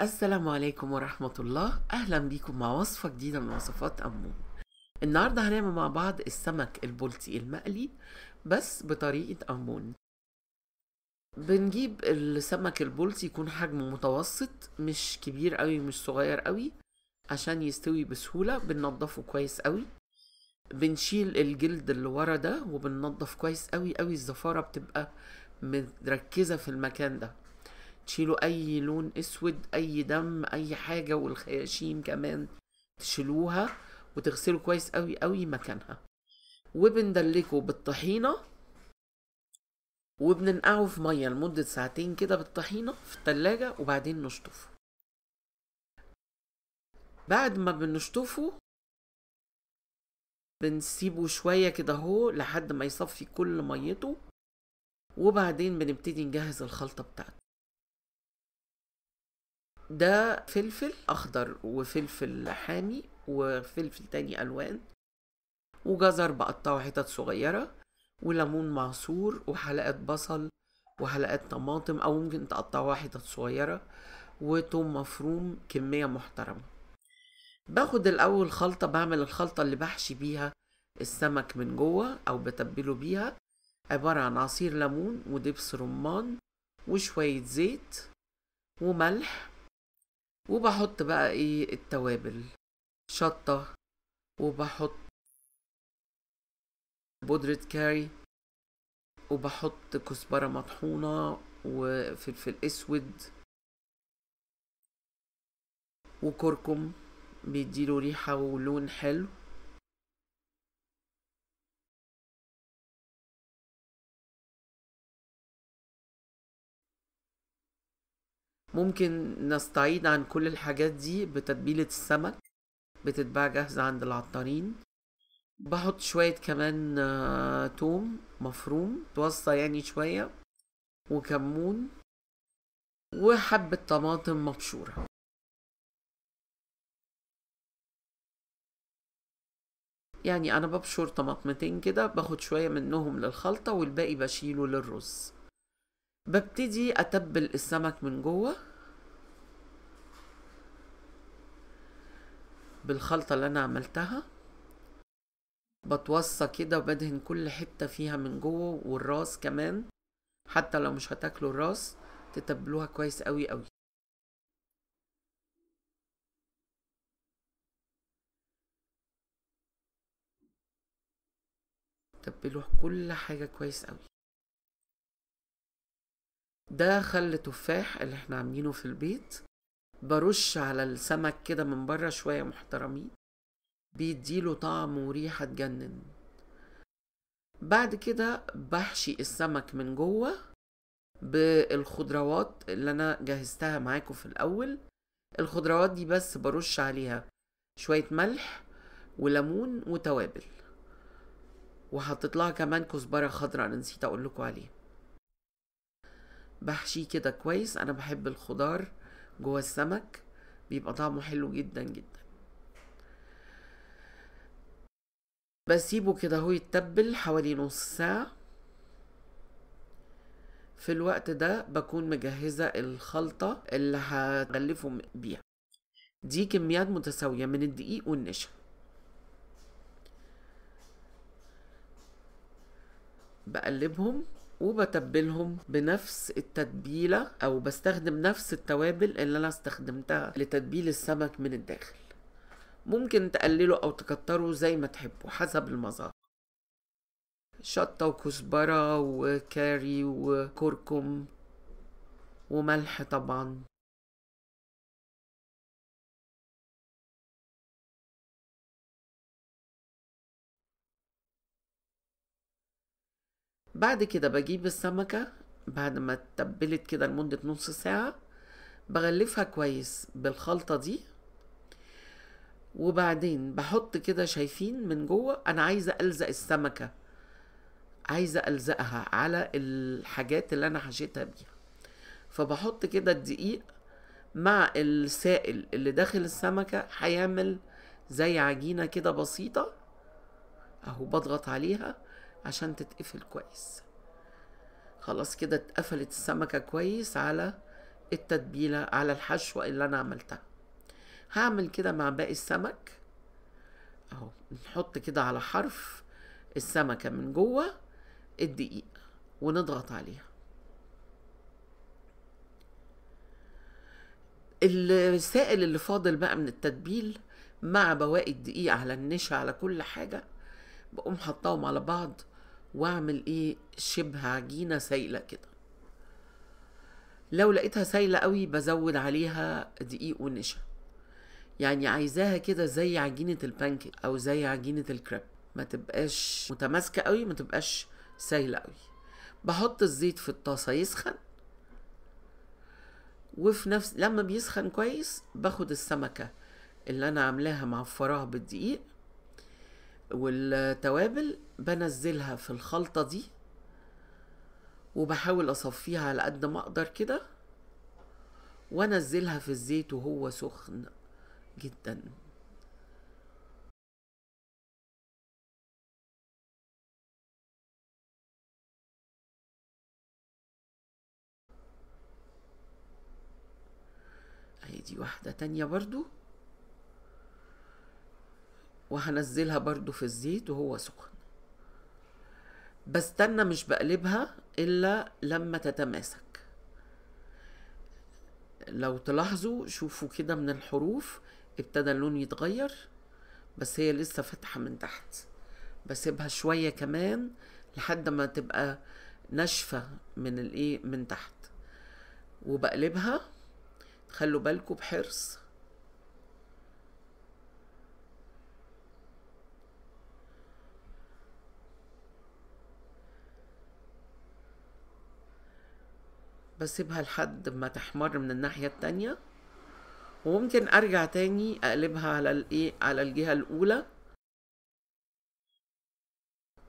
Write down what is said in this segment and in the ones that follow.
السلام عليكم ورحمة الله أهلا بيكم مع وصفة جديدة من وصفات أمون النهاردة هنعمل مع بعض السمك البلطي المقلي بس بطريقة أمون بنجيب السمك البلطي يكون حجمه متوسط مش كبير قوي مش صغير قوي عشان يستوي بسهولة بننظفه كويس قوي بنشيل الجلد اللي ورا ده وبننظف كويس قوي قوي الزفارة بتبقى متركزة في المكان ده تشيلوا اي لون اسود اي دم اي حاجة والخياشيم كمان تشيلوها وتغسلوا كويس قوي قوي مكانها وبندلكه بالطحينة وبننقعه في مية لمدة ساعتين كده بالطحينة في التلاجة وبعدين نشطفه بعد ما بنشطفه بنسيبه شوية كده اهو لحد ما يصفي كل ميته وبعدين بنبتدي نجهز الخلطة بتاعته ده فلفل اخضر وفلفل حامي وفلفل تاني الوان وجزر بقطعه حتت صغيره وليمون معصور وحلقات بصل وحلقات طماطم او ممكن تقطعوها حتت صغيره وتوم مفروم كميه محترمه باخد الاول خلطه بعمل الخلطه اللي بحشي بيها السمك من جوه او بتبله بيها عباره عن عصير ليمون ودبس رمان وشويه زيت وملح وبحط بقى ايه التوابل شطة وبحط بودرة كاري وبحط كزبرة مطحونة وفلفل اسود وكركم بيديله ريحة ولون حلو ممكن نستعيد عن كل الحاجات دي بتتبيلة السمك بتتباع جاهزة عند العطارين بحط شوية كمان آه، توم مفروم توصى يعني شوية وكمون وحبة طماطم مبشورة يعني أنا ببشر طماطمتين كده باخد شوية منهم للخلطة والباقي بشيله للرز ببتدي أتبل السمك من جوه بالخلطة اللي انا عملتها بتوصى كده وبدهن كل حتة فيها من جوه والراس كمان حتى لو مش هتاكلوا الراس تتبلوها كويس قوي قوي تبلوا كل حاجة كويس قوي ده خل تفاح اللي احنا عاملينه في البيت برش على السمك كده من بره شوية محترمين بيديله طعم وريحة تجنن بعد كده بحشي السمك من جوه بالخضروات اللي انا جهزتها معاكم في الاول الخضروات دي بس برش عليها شوية ملح وليمون وتوابل وحطيت لها كمان كزبرة خضراء انا نسيت اقول لكم عليه بحشيه كده كويس انا بحب الخضار جوه السمك بيبقى طعمه حلو جدا جدا بسيبه كده هو يتبل حوالي نص ساعة في الوقت ده بكون مجهزة الخلطة اللي هغلفه بيها دي كميات متساوية من الدقيق والنشا بقلبهم وبتبلهم بنفس التتبيلة أو بستخدم نفس التوابل اللي أنا استخدمتها لتتبيل السمك من الداخل ممكن تقلله أو تكتره زي ما تحبوا حسب المذاق شطة وكزبرة وكاري وكركم وملح طبعا بعد كده بجيب السمكة بعد ما اتبلت كده لمدة نص ساعة بغلفها كويس بالخلطة دي وبعدين بحط كده شايفين من جوه انا عايزة الزق السمكة عايزة الزقها على الحاجات اللي انا حشيتها بيها فبحط كده الدقيق مع السائل اللي داخل السمكة هيعمل زي عجينة كده بسيطة اهو بضغط عليها عشان تتقفل كويس خلاص كده اتقفلت السمكة كويس على التتبيلة على الحشوة اللي أنا عملتها هعمل كده مع باقي السمك اهو نحط كده على حرف السمكة من جوه الدقيق ونضغط عليها السائل اللي فاضل بقى من التتبيل مع بواقي الدقيق على النشا على كل حاجة بقوم حطاهم على بعض واعمل ايه شبه عجينة سايلة كده لو لقيتها سايلة قوي بزود عليها دقيق ونشا يعني عايزاها كده زي عجينة البانكيك او زي عجينة الكريب ما تبقاش متماسكة قوي ما تبقاش سايلة قوي بحط الزيت في الطاسة يسخن وفي نفس لما بيسخن كويس باخد السمكة اللي انا عاملاها معفراها بالدقيق والتوابل بنزلها في الخلطة دي وبحاول اصفيها على قد ما اقدر كده وانزلها في الزيت وهو سخن جدا هي دي واحدة تانية برضو وهنزلها برضو في الزيت وهو سخن بستنى مش بقلبها الا لما تتماسك لو تلاحظوا شوفوا كده من الحروف ابتدى اللون يتغير بس هي لسه فاتحه من تحت بسيبها شويه كمان لحد ما تبقى ناشفه من الايه من تحت وبقلبها خلوا بالكم بحرص بسيبها لحد ما تحمر من الناحية التانية وممكن ارجع تاني اقلبها على الايه على الجهة الاولى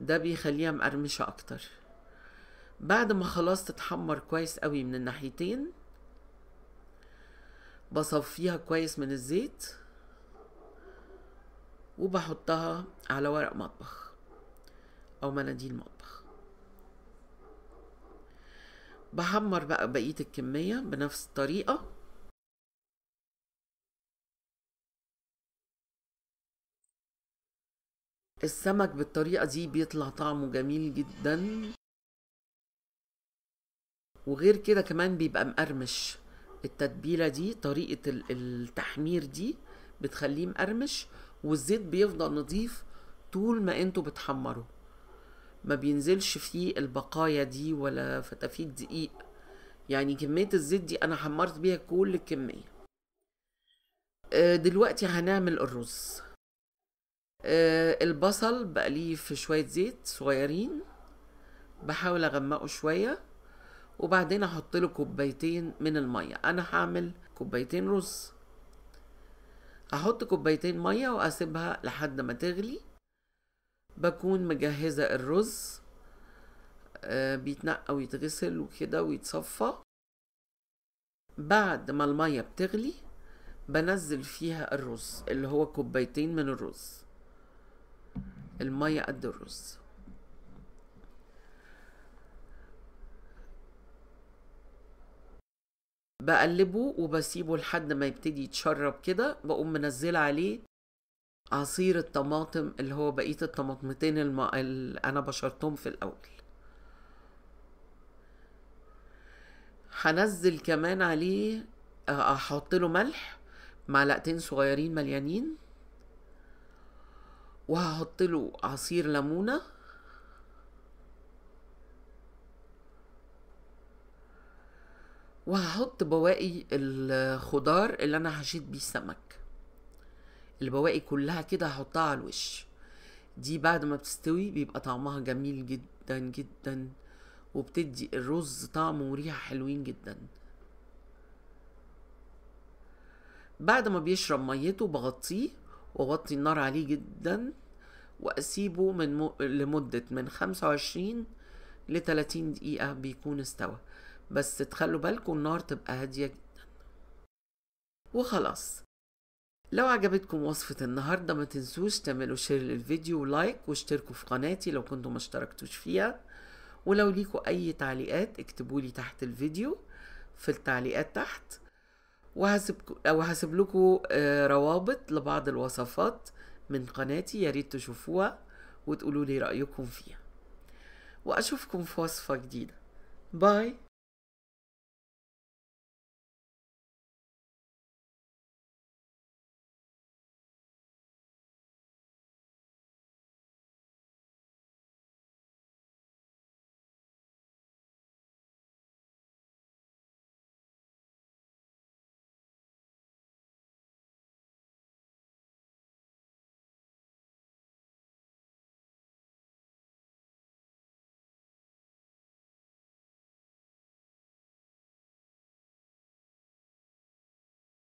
ده بيخليها مقرمشة اكتر بعد ما خلاص تتحمر كويس قوي من الناحيتين بصفيها كويس من الزيت وبحطها على ورق مطبخ او مناديل مطبخ بحمر بقى بقية الكمية بنفس الطريقة السمك بالطريقة دي بيطلع طعمه جميل جدا وغير كده كمان بيبقى مقرمش التتبيلة دي طريقة التحمير دي بتخليه مقرمش والزيت بيفضل نضيف طول ما انتوا بتحمروا ما بينزلش فيه البقايا دي ولا فتافيت دقيق يعني كمية الزيت دي أنا حمرت بيها كل الكمية آه، دلوقتي هنعمل الرز آه، البصل بقليه في شوية زيت صغيرين بحاول أغمقه شوية وبعدين أحط له كوبايتين من المية أنا هعمل كوبايتين رز أحط كوبايتين مية وأسيبها لحد ما تغلي بكون مجهزة الرز آه، بيتنقى ويتغسل وكده ويتصفى بعد ما المية بتغلي بنزل فيها الرز اللي هو كوبايتين من الرز المية قد الرز بقلبه وبسيبه لحد ما يبتدي يتشرب كده بقوم منزله عليه عصير الطماطم اللي هو بقية الطماطمتين الم... اللي أنا بشرتهم في الأول هنزل كمان عليه آه، أحط له ملح معلقتين صغيرين مليانين وهحط له عصير ليمونة وهحط بواقي الخضار اللي أنا هشيد بيه السمك البواقي كلها كده هحطها على الوش دي بعد ما بتستوي بيبقى طعمها جميل جدا جدا وبتدي الرز طعم وريحة حلوين جدا بعد ما بيشرب ميته بغطيه واوطي النار عليه جدا واسيبه من م... لمدة من خمسة وعشرين لتلاتين دقيقة بيكون استوى بس تخلوا بالكم النار تبقى هادية جدا وخلاص لو عجبتكم وصفة النهاردة ما تنسوش تعملوا شير للفيديو ولايك واشتركوا في قناتي لو كنتم ما اشتركتوش فيها ولو ليكوا اي تعليقات اكتبولي تحت الفيديو في التعليقات تحت وهسيب لكم آه، روابط لبعض الوصفات من قناتي ياريت تشوفوها وتقولوا لي رايكم فيها واشوفكم في وصفه جديده باي